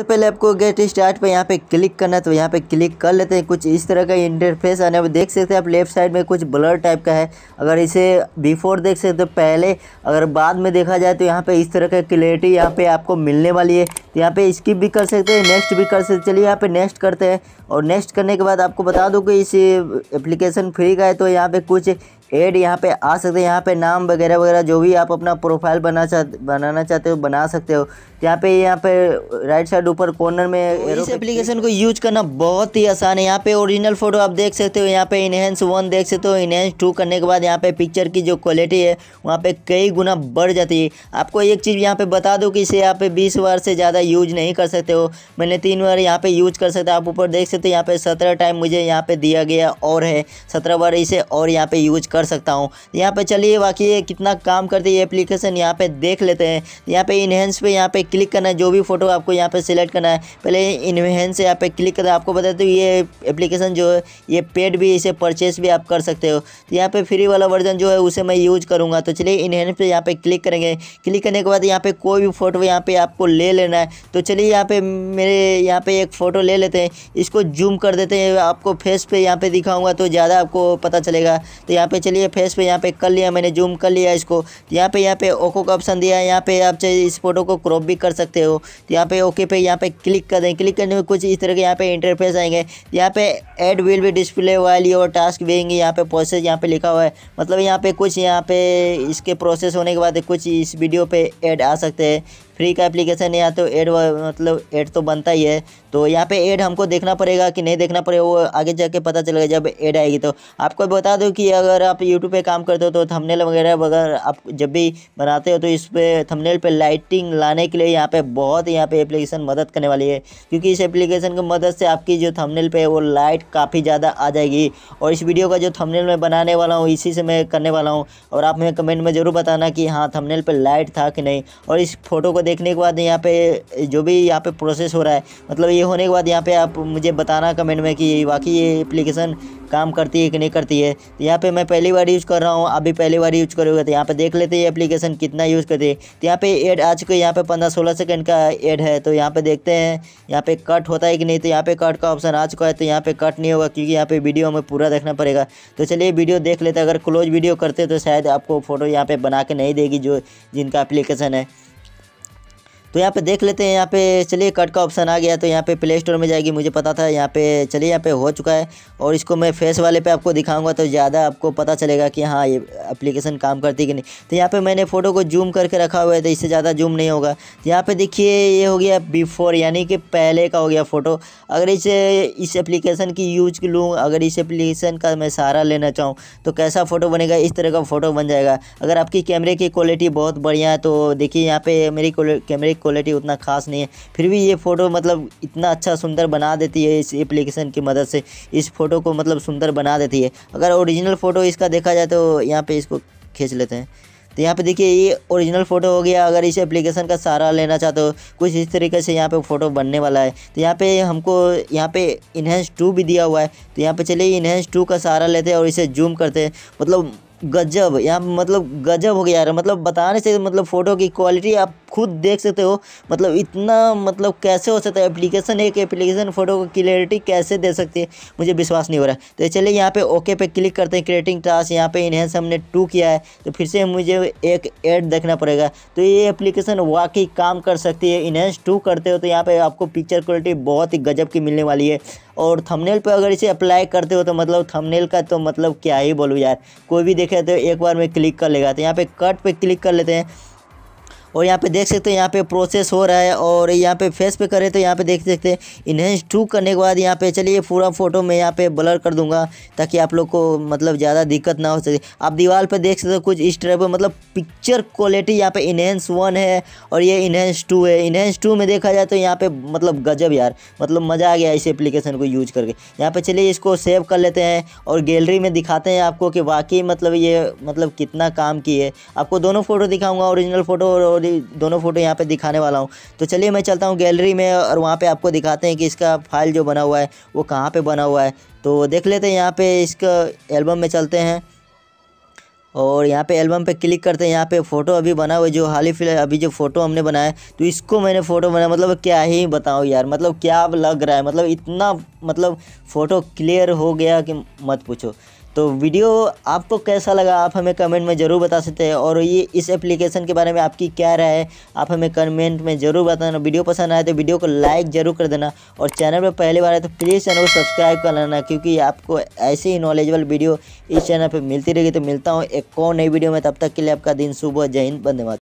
सबसे तो पहले आपको गेट स्टार्ट पे यहाँ पे क्लिक करना है तो यहाँ पे क्लिक कर लेते हैं कुछ इस तरह का इंटरफेस आने में देख सकते हैं आप लेफ्ट साइड में कुछ ब्लर टाइप का है अगर इसे बिफोर देख सकते हो तो पहले अगर बाद में देखा जाए तो यहाँ पे इस तरह का क्लियरिटी यहाँ पे आपको मिलने वाली है तो यहाँ पे स्किप भी कर सकते हैं नेक्स्ट भी कर सकते चलिए यहाँ पे नेक्स्ट करते हैं और नेक्स्ट करने के बाद आपको बता दूँ कि इस एप्लीकेशन फ्री का है तो यहाँ पे कुछ एड यहाँ पे आ सकते हैं यहाँ पे नाम वगैरह वगैरह जो भी आप अपना प्रोफाइल बना चाह बनाना चाहते हो बना सकते हो यहाँ पे यहाँ पे राइट साइड ऊपर कॉर्नर में इस एप्लीकेशन को यूज करना बहुत ही आसान है यहाँ पे ओरिजिनल फोटो आप देख सकते हो यहाँ पे इनहेंस वन देख सकते हो इनहेंस टू करने के बाद यहाँ पे पिक्चर की जो क्वालिटी है वहाँ पे कई गुना बढ़ जाती है आपको एक चीज़ यहाँ पे बता दो कि इसे यहाँ पे बीस बार से ज़्यादा यूज नहीं कर सकते हो मैंने तीन बार यहाँ पे यूज कर सकते आप ऊपर देख सकते हो यहाँ पे सत्रह टाइम मुझे यहाँ पे दिया गया और है सत्रह बार इसे और यहाँ पे यूज कर कर सकता हूँ यहाँ पे चलिए बाकी ये कितना काम करती है एप्लीकेशन यहाँ पे देख लेते हैं यहाँ पे इन्हेंस पे यहाँ पे क्लिक करना है जो भी फ़ोटो आपको यहाँ पे सिलेक्ट करना है पहले इन्हेंस यहाँ पे क्लिक करना है आपको बता दो ये एप्लीकेशन जो है ये पेड भी इसे परचेस भी आप कर सकते हो तो यहाँ पर फ्री वाला वर्जन जो है उसे मैं यूज करूँगा तो चलिए इन्हेंस पर यहाँ पर क्लिक करेंगे क्लिक करने के बाद यहाँ पे कोई भी फ़ोटो यहाँ पर आपको ले लेना है तो चलिए यहाँ पे मेरे यहाँ पे एक फ़ोटो ले लेते हैं इसको जूम कर देते हैं आपको फेस पर यहाँ पर दिखाऊँगा तो ज़्यादा आपको पता चलेगा तो यहाँ पर चलिए फेस पे यहाँ पे कर लिया मैंने जूम कर लिया इसको यहाँ पे यहाँ पे ओको का ऑप्शन दिया है यहाँ पे आप चाहे इस फोटो को क्रॉप भी कर सकते हो तो यहाँ पे ओके पे यहाँ पे क्लिक कर दें क्लिक करने में कुछ इस तरह के यहाँ पे इंटरफेस आएंगे यहाँ पे ad will be display while your task बेंगे यहाँ पे प्रोसेस यहाँ पे लिखा हुआ है मतलब यहाँ पे कुछ यहाँ पे इसके प्रोसेस होने के बाद कुछ इस वीडियो पे ऐड आ सकते हैं फ्री का एप्लीकेशन है या तो एड मतलब एड तो बनता ही है तो यहाँ पे एड हमको देखना पड़ेगा कि नहीं देखना पड़ेगा वो आगे जाके पता चलेगा जब एड आएगी तो आपको बता दूँ कि अगर आप यूट्यूब पे काम करते हो तो थमनेल वगैरह वगैरह आप जब भी बनाते हो तो इस पर थमनेल पर लाइटिंग लाने के लिए यहाँ पर बहुत यहाँ पे एप्लीकेशन मदद करने वाली है क्योंकि इस एप्लीकेशन की मदद से आपकी जो थमनेल पर वो लाइट काफ़ी ज़्यादा आ जाएगी और इस वीडियो का जो थमनेल मैं बनाने वाला हूँ इसी से मैं करने वाला हूँ और आप हमें कमेंट में ज़रूर बताना कि हाँ थमनेल पर लाइट था कि नहीं और इस फोटो को देखने के बाद यहाँ पे जो भी यहाँ पे प्रोसेस हो रहा है मतलब ये होने के बाद यहाँ पे आप मुझे बताना कमेंट में कि वाकई ये एप्लीकेशन काम करती है कि नहीं करती है तो यहाँ पे मैं पहली बार यूज़ कर रहा हूँ अभी पहली बार यूज़ करोगे तो यहाँ पे देख लेते हैं एप्लीकेशन कितना यूज़ करती है तो यहाँ पे एड आज के यहाँ पे पंद्रह सोलह सेकंड का एड है तो यहाँ पे देखते हैं यहाँ पे कट होता है कि नहीं तो यहाँ पे कट का ऑप्शन आ चुका है तो यहाँ पे कट नहीं होगा क्योंकि यहाँ पे वीडियो हमें पूरा देखना पड़ेगा तो चलिए वीडियो देख लेते अगर क्लोज वीडियो करते तो शायद आपको फ़ोटो यहाँ पर बना के नहीं देगी जो जिनका एप्लीकेशन है तो यहाँ पे देख लेते हैं यहाँ पे चलिए कट का ऑप्शन आ गया तो यहाँ पे प्ले स्टोर में जाएगी मुझे पता था यहाँ पे चलिए यहाँ पे हो चुका है और इसको मैं फेस वाले पे आपको दिखाऊंगा तो ज़्यादा आपको पता चलेगा कि हाँ ये एप्लीकेशन काम करती कि नहीं तो यहाँ पे मैंने फ़ोटो को जूम करके रखा हुआ है तो इससे ज़्यादा जूम नहीं होगा तो यहाँ पर देखिए ये हो गया बिफोर यानी कि पहले का हो गया फ़ोटो अगर इसे इस एप्लीकेशन की यूज लूँ अगर इस एप्लीकेशन का मैं सहारा लेना चाहूँ तो कैसा फ़ोटो बनेगा इस तरह का फ़ोटो बन जाएगा अगर आपकी कैमरे की क्वालिटी बहुत बढ़िया है तो देखिए यहाँ पर मेरी कैमरे क्वालिटी उतना खास नहीं है फिर भी ये फ़ोटो मतलब इतना अच्छा सुंदर बना देती है इस एप्लीकेशन की मदद से इस फ़ोटो को मतलब सुंदर बना देती है अगर ओरिजिनल फ़ोटो इसका देखा जाए तो यहाँ पर इसको खींच लेते हैं तो यहाँ पे देखिए ये ओरिजिनल फ़ोटो हो गया अगर इस एप्लीकेशन का सहारा लेना चाहते हो तो कुछ इस तरीके से यहाँ पे फ़ोटो बनने वाला है तो यहाँ पे हमको यहाँ पे इन्हेंस टू भी दिया हुआ है तो यहाँ पे चलिए इन्हेंस टू का सहारा लेते हैं और इसे जूम करते हैं मतलब गजब यहाँ मतलब गजब हो गया यार मतलब बताने से मतलब फ़ोटो की क्वालिटी आप खुद देख सकते हो मतलब इतना मतलब कैसे हो सकता है एप्लीकेशन एक एप्लीकेशन फ़ोटो को क्लियरिटी कैसे दे सकती है मुझे विश्वास नहीं हो रहा है तो चलिए यहाँ पे ओके पे क्लिक करते हैं क्रिएटिंग टास्क यहाँ पे इन्हेंस हमने टू किया है तो फिर से मुझे एक एड देखना पड़ेगा तो ये एप्लीकेशन वाकई काम कर सकती है इन्हेंस टू करते हो तो यहाँ पर आपको पिक्चर क्वालिटी बहुत ही गजब की मिलने वाली है और थमनेल पर अगर इसे अप्लाई करते हो तो मतलब थमनेल का तो मतलब क्या ही बोलूँ यार कोई भी देखे तो एक बार में क्लिक कर लेगा तो यहाँ पर कट पर क्लिक कर लेते हैं और यहाँ पे देख सकते हैं यहाँ पे प्रोसेस हो रहा है और यहाँ पे फेस पे करें तो यहाँ पे देख सकते हैं इन्हेंस टू करने के बाद यहाँ पे चलिए पूरा फोटो मैं यहाँ पे ब्लर कर दूंगा ताकि आप लोग को मतलब ज़्यादा दिक्कत ना हो सके आप दीवार पर देख सकते हो कुछ इस टाइप मतलब पिक्चर क्वालिटी यहाँ पे इन्हेंस वन है और ये इन्हेंस टू है इन्हेंस टू में देखा जाए तो यहाँ पर मतलब गजब यार मतलब मज़ा आ गया इस एप्लीकेशन को यूज करके यहाँ पर चलिए इसको सेव कर लेते हैं और गैलरी में दिखाते हैं आपको कि वाकई मतलब ये मतलब कितना काम की है आपको दोनों फ़ोटो दिखाऊँगा ओरिजिनल फ़ोटो और दोनों दोनों फ़ोटो यहाँ पे दिखाने वाला हूँ तो चलिए मैं चलता हूँ गैलरी में और वहाँ पे आपको दिखाते हैं कि इसका फाइल जो बना हुआ है वो कहाँ पे बना हुआ है तो देख लेते हैं यहाँ पे इसका एल्बम में चलते हैं और यहाँ पे एल्बम पे क्लिक करते हैं यहाँ पे फ़ोटो अभी बना हुआ है जो हाल ही फिलहाल अभी जो फ़ोटो हमने बनाया तो इसको मैंने फ़ोटो बनाया मतलब क्या ही बताऊँ यार मतलब क्या लग रहा है मतलब इतना मतलब फ़ोटो क्लियर हो गया कि मत पूछो तो वीडियो आपको कैसा लगा आप हमें कमेंट में ज़रूर बता सकते हैं और ये इस एप्लीकेशन के बारे में आपकी क्या राय है आप हमें कमेंट में ज़रूर बताना वीडियो पसंद आए तो वीडियो को लाइक ज़रूर कर देना और चैनल पर पहली बार है तो प्लीज़ चैनल को सब्सक्राइब कर लेना क्योंकि आपको ऐसे ही नॉलेजबल वीडियो इस चैनल पर मिलती रहेगी तो मिलता हूँ एक और नई वीडियो में तब तक के लिए आपका दिन सुबह जय हिंद बंदे